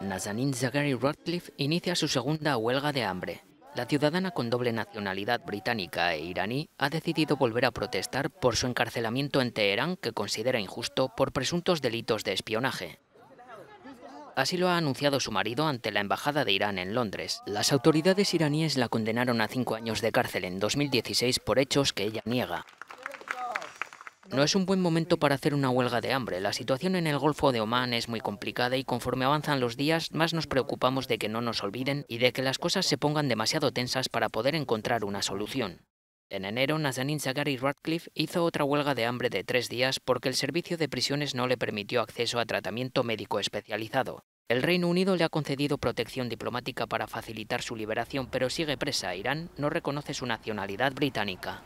Nazanin Zaghari Radcliffe inicia su segunda huelga de hambre. La ciudadana con doble nacionalidad británica e iraní ha decidido volver a protestar por su encarcelamiento en Teherán que considera injusto por presuntos delitos de espionaje. Así lo ha anunciado su marido ante la Embajada de Irán en Londres. Las autoridades iraníes la condenaron a cinco años de cárcel en 2016 por hechos que ella niega. No es un buen momento para hacer una huelga de hambre. La situación en el Golfo de Omán es muy complicada y conforme avanzan los días, más nos preocupamos de que no nos olviden y de que las cosas se pongan demasiado tensas para poder encontrar una solución. En enero, Nazanin Zaghari Radcliffe hizo otra huelga de hambre de tres días porque el servicio de prisiones no le permitió acceso a tratamiento médico especializado. El Reino Unido le ha concedido protección diplomática para facilitar su liberación, pero sigue presa. Irán no reconoce su nacionalidad británica.